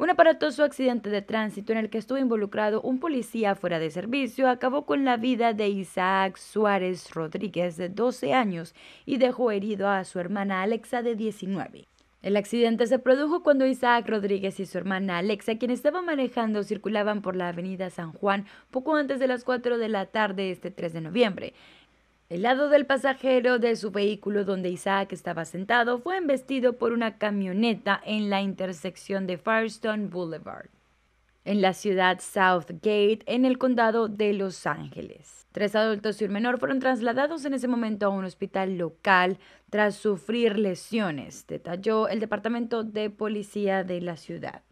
Un aparatoso accidente de tránsito en el que estuvo involucrado un policía fuera de servicio acabó con la vida de Isaac Suárez Rodríguez, de 12 años, y dejó herido a su hermana Alexa, de 19. El accidente se produjo cuando Isaac Rodríguez y su hermana Alexa, quien estaba manejando, circulaban por la avenida San Juan poco antes de las 4 de la tarde este 3 de noviembre. El lado del pasajero de su vehículo donde Isaac estaba sentado fue embestido por una camioneta en la intersección de Firestone Boulevard, en la ciudad Southgate, en el condado de Los Ángeles. Tres adultos y un menor fueron trasladados en ese momento a un hospital local tras sufrir lesiones, detalló el Departamento de Policía de la ciudad.